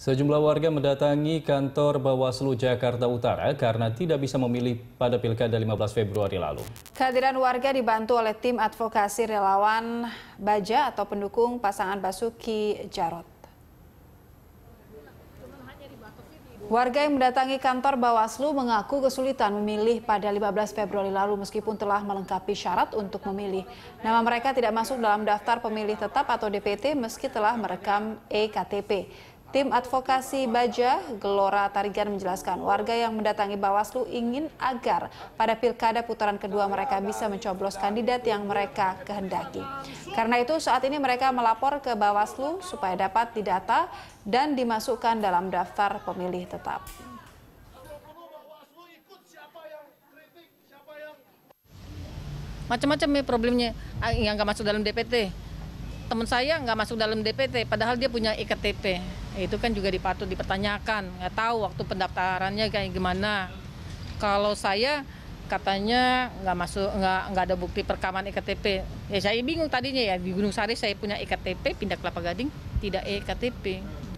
Sejumlah warga mendatangi kantor Bawaslu Jakarta Utara karena tidak bisa memilih pada pilkada 15 Februari lalu. Kehadiran warga dibantu oleh tim advokasi relawan Baja atau pendukung pasangan Basuki Jarot. Warga yang mendatangi kantor Bawaslu mengaku kesulitan memilih pada 15 Februari lalu meskipun telah melengkapi syarat untuk memilih. Nama mereka tidak masuk dalam daftar pemilih tetap atau DPT meski telah merekam EKTP. Tim advokasi Baja, Gelora Tarigan menjelaskan warga yang mendatangi Bawaslu ingin agar pada pilkada putaran kedua mereka bisa mencoblos kandidat yang mereka kehendaki. Karena itu saat ini mereka melapor ke Bawaslu supaya dapat didata dan dimasukkan dalam daftar pemilih tetap. Macam-macam ya problemnya ah, yang nggak masuk dalam DPT teman saya nggak masuk dalam DPT, padahal dia punya iktp. Itu kan juga dipatut dipertanyakan, nggak tahu waktu pendaftarannya kayak gimana. Kalau saya katanya nggak masuk nggak nggak ada bukti perekaman iktp. Ya saya bingung tadinya ya di Gunung Sari saya punya iktp pindah Kelapa Gading tidak iktp.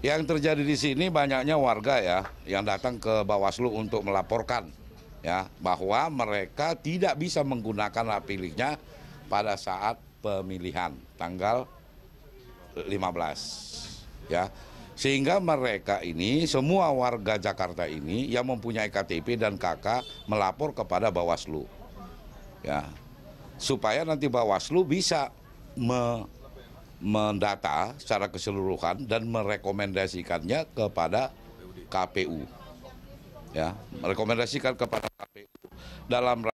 Yang terjadi di sini banyaknya warga ya yang datang ke Bawaslu untuk melaporkan ya bahwa mereka tidak bisa menggunakan hak pilihnya pada saat pemilihan tanggal 15 ya sehingga mereka ini semua warga Jakarta ini yang mempunyai KTP dan KK melapor kepada Bawaslu ya supaya nanti Bawaslu bisa me mendata secara keseluruhan dan merekomendasikannya kepada KPU ya merekomendasikan kepada KPU dalam